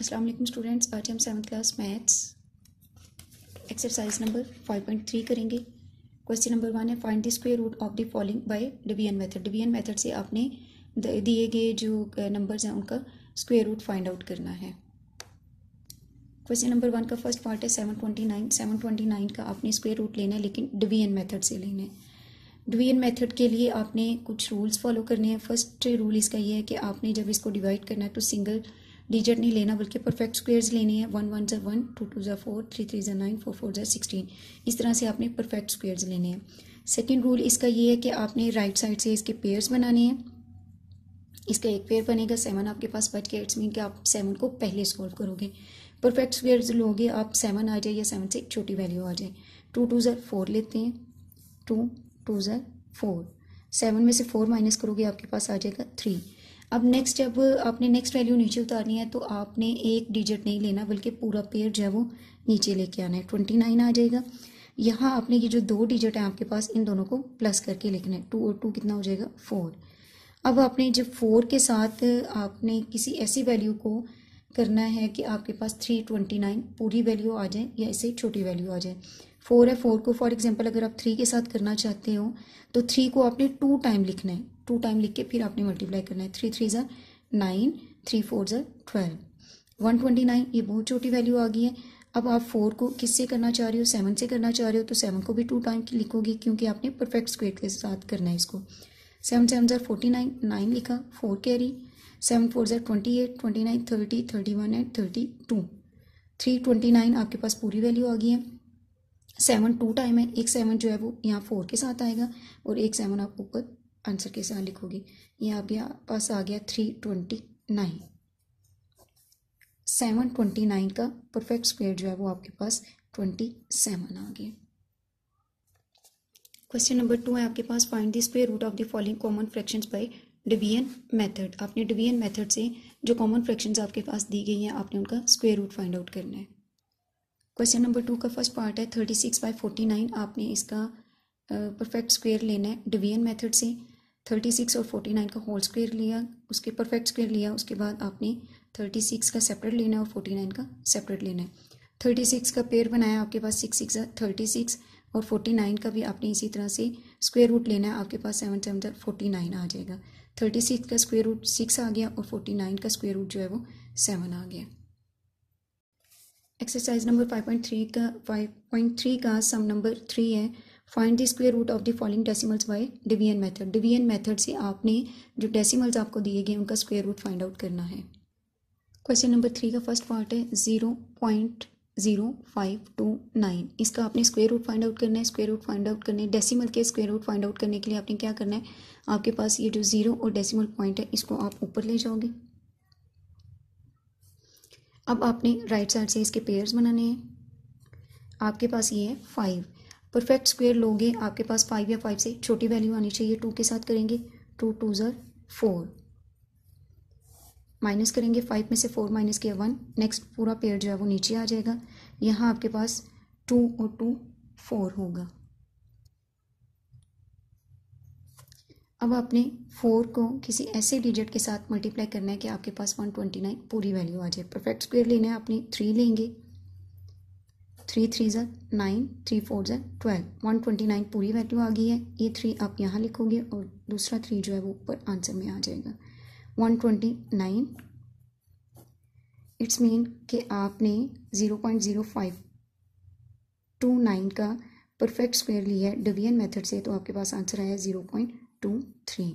Aslam students आज हम seven class maths exercise number five point three करेंगे क्वेश्चन नंबर वन है find the square root of the following by division method division method से आपने दिए गए जो नंबर्स हैं उनका स्क्वेयर रूट फाइंड आउट करना है क्वेश्चन नंबर वन का फर्स्ट पार्ट है seven twenty nine seven twenty nine का आपने स्क्वेयर रूट लेना है लेकिन डिवीजन मेथड से लेना है डिवीजन मेथड के लिए आपने कुछ रूल्स फॉलो करने हैं फर्स्ट रूल इसका ये है कि आपने जब इसको डिवाइड करना है तो सिंगल डिजिट नहीं लेना बल्कि परफेक्ट स्क्वेयर्स लेने हैं वन वन ज़ा वन टू टू ज़ा फोर थ्री थ्री ज़ा नाइन फोर फोर ज़ा सिक्सटीन इस तरह से आपने परफेक्ट स्क्वेयर्स लेने हैं सेकेंड रूल इसका ये है कि आपने राइट right साइड से इसके पेयर्स बनाने हैं इसका एक पेयर बनेगा सेवन आपके पास बच गया इट्स मीन कि आप सेवन को पहले सॉल्व करोगे परफेक्ट स्क्वेयर लोगे आप सेवन आ जाए या सेवन से एक छोटी वैल्यू आ जाए टू टू ज़र फोर लेते हैं टू टू ज़र फोर सेवन में से फोर माइनस करोगे आपके पास आ जाएगा थ्री अब नेक्स्ट जब आपने नेक्स्ट वैल्यू नीचे उतारनी है तो आपने एक डिजिट नहीं लेना बल्कि पूरा पेयर जो है वो नीचे लेके आना है ट्वेंटी नाइन आ जाएगा यहाँ आपने ये जो दो डिजिट है आपके पास इन दोनों को प्लस करके लिखना है टू और टू कितना हो जाएगा फोर अब आपने जब फोर के साथ आपने किसी ऐसी वैल्यू को करना है कि आपके पास थ्री ट्वेंटी नाइन पूरी वैल्यू आ जाए या इससे छोटी वैल्यू आ जाए फोर है फोर को फॉर एग्जांपल अगर आप थ्री के साथ करना चाहते हो तो थ्री को आपने टू टाइम लिखना है टू टाइम लिख के फिर आपने मल्टीप्लाई करना है थ्री थ्री ज़र नाइन थ्री फोर ज़र ट्वेल्व वन ट्वेंटी नाइन ये बहुत छोटी वैल्यू आ गई है अब आप फोर को किससे करना चाह रहे हो सेवन से करना चाह रहे हो तो सेवन को भी टू टाइम लिखोगे क्योंकि आपने परफेक्ट स्क्वेयर के साथ करना है इसको सेवन सेवन ज़र फोर्टी नाइन नाइन लिखा फोर कैरी सेवन फोर ज़र twenty eight twenty nine thirty thirty one and thirty two three twenty nine आपके पास पूरी वैल्यू आ गई है सेवन टू टाइम है एक सेवन जो है वो यहाँ फोर के साथ आएगा और एक सेवन आप ऊपर आंसर के साथ लिखोगे ये आपके पास आ गया three twenty nine seven twenty nine का परफेक्ट स्क्वेयर जो है वो आपके पास ट्वेंटी सेवन आ गया क्वेश्चन नंबर टू है आपके पास find the square root of the following common fractions by division method आपने डिवीजन मेथड से जो कॉमन फ्रैक्शंस आपके पास दी गई हैं आपने उनका स्क्वेयर रूट फाइंड आउट करना है क्वेश्चन नंबर टू का फर्स्ट पार्ट है thirty six by forty nine आपने इसका परफेक्ट uh, स्क्वेयर लेना है डिवीजन मेथड से थर्टी सिक्स और फोर्टी नाइन का होल स्क्वेयर लिया उसके परफेक्ट स्क्वेयर लिया उसके बाद आपने थर्टी सिक्स का सेपरेट लेना है और फोर्टी नाइन का सेपरेट लेना है थर्टी सिक्स का पेयर बनाया आपके पास सिक्स सिक्स थर्टी सिक्स और फोर्टी नाइन का भी आपने इसी तरह से स्क्वेयर रूट लेना है आपके पास सेवन सेवन फोर्टी नाइन आ जाएगा थर्टी सिक्स का स्क्वेयर रूट सिक्स आ गया और फोर्टी नाइन का स्क्वेयर रूट जो है वो सेवन आ गया exercise number five point three का फाइव पॉइंट थ्री का सम नंबर थ्री है find the square root of the following decimals by division method division method से आपने जो डेसिमल्स आपको दिए गए उनका स्क्वेयर रूट फाइंड आउट करना है क्वेश्चन नंबर थ्री का फर्स्ट पार्ट है zero point zero five two nine इसका आपने स्क्वेयर रूट फाइंड आउट करना है स्क्वेयर रूट फाइंड आउट करने डेसिमल के स्क्वेयर रूट फाइंड आउट करने के लिए आपने क्या करना है आपके पास ये जो ज़ीरो और डेसिमल पॉइंट है इसको आप ऊपर ले जाओगे अब आपने राइट साइड से इसके पेयर्स बनाने हैं आपके पास ये है फाइव परफेक्ट स्क्वेयर लोगे आपके पास फाइव या फाइव से छोटी वैल्यू आनी चाहिए टू के साथ करेंगे टू टू ज़र फोर माइनस करेंगे फाइव में से फोर माइनस किया वन नेक्स्ट पूरा पेयर जो है वो नीचे आ जाएगा यहाँ आपके पास टू और टू फोर होगा अब आपने फोर को किसी ऐसे डिजिट के साथ मल्टीप्लाई करना है कि आपके पास वन ट्वेंटी नाइन पूरी वैल्यू आ जाए परफेक्ट स्क्वेयर लेना है आपने थ्री लेंगे थ्री थ्री ज़ा नाइन थ्री फोर ज़ा ट्वेल्व वन ट्वेंटी नाइन पूरी वैल्यू आ गई है ये थ्री आप यहाँ लिखोगे और दूसरा थ्री जो है वो ऊपर आंसर में आ जाएगा one twenty nine it's mean कि आपने zero point zero five two nine का परफेक्ट स्क्वायर लिया है डिवीजन मेथड से तो आपके पास आंसर आया ज़ीरो पॉइंट टू थ्री